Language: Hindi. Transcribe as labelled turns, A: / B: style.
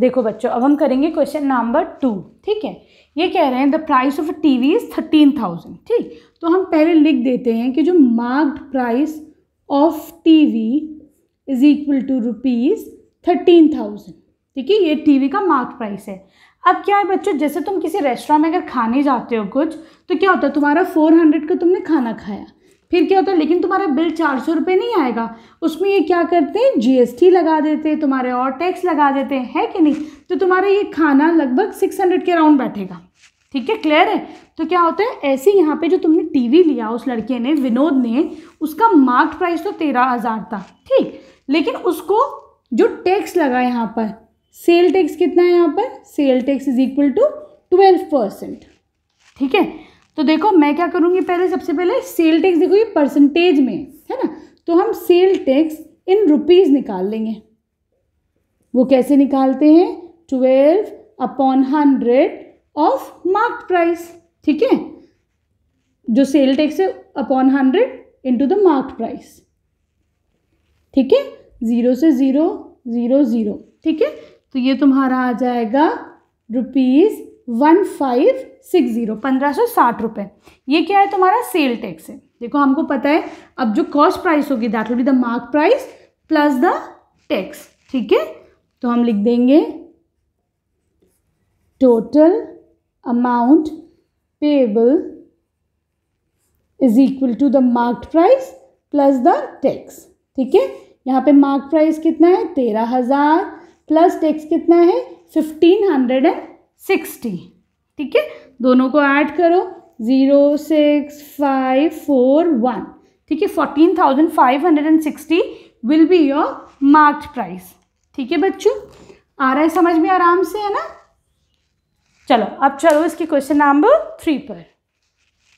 A: देखो बच्चों अब हम करेंगे क्वेश्चन नंबर टू ठीक है ये कह रहे हैं the price of T V is thirteen thousand ठीक तो हम पहले लिख देते हैं कि जो marked price of T V is equal to rupees thirteen thousand ठीक है ये टी वी का मार्क्ड प्राइस है अब क्या है बच्चों जैसे तुम किसी रेस्टोरेंट में अगर खाने जाते हो कुछ तो क्या होता है तुम्हारा फोर हंड्रेड का तुमने खाना खाया फिर क्या होता है लेकिन तुम्हारा बिल चार सौ रुपये नहीं आएगा उसमें ये क्या करते हैं जीएसटी लगा देते हैं तुम्हारे और टैक्स लगा देते हैं है कि नहीं तो तुम्हारा ये खाना लगभग सिक्स हंड्रेड के अराउंड बैठेगा ठीक है क्लियर है तो क्या होता है ऐसे यहाँ पे जो तुमने टीवी लिया उस लड़के ने विनोद ने उसका मार्क प्राइस तो तेरह हज़ार था ठीक लेकिन उसको जो टैक्स लगा यहाँ पर सेल टैक्स कितना है यहाँ पर sale tax is equal to twelve percent ठीक है तो देखो मैं क्या करूँगी पहले सबसे पहले सेल टैक्स देखो ये परसेंटेज में है ना तो हम सेल टैक्स इन रुपीज़ निकाल लेंगे वो कैसे निकालते हैं twelve upon hundred of mark price ठीक है जो सेल टैक्स है upon hundred into the mark price ठीक है ज़ीरो से ज़ीरो ज़ीरो ज़ीरो ठीक है तो ये तुम्हारा आ जाएगा rupees one five six zero पंद्रह सौ साठ रुपये ये क्या है तुम्हारा सेल टैक्स है देखो हमको पता है अब जो कॉस्ट प्राइस होगी that will be the mark price plus the tax ठीक है तो हम लिख देंगे total amount payable is equal to the mark price plus the tax ठीक है यहाँ पे मार्क प्राइस कितना है तेरह हज़ार प्लस टैक्स कितना है फिफ्टीन हंड्रेड एंड सिक्सटी ठीक है दोनों को ऐड करो zero six five four one ठीक है fourteen thousand five hundred and sixty will be your marked price ठीक है बच्चों आ रहा है समझ में आराम से है ना चलो अब चलो इसके क्वेश्चन नंबर थ्री पर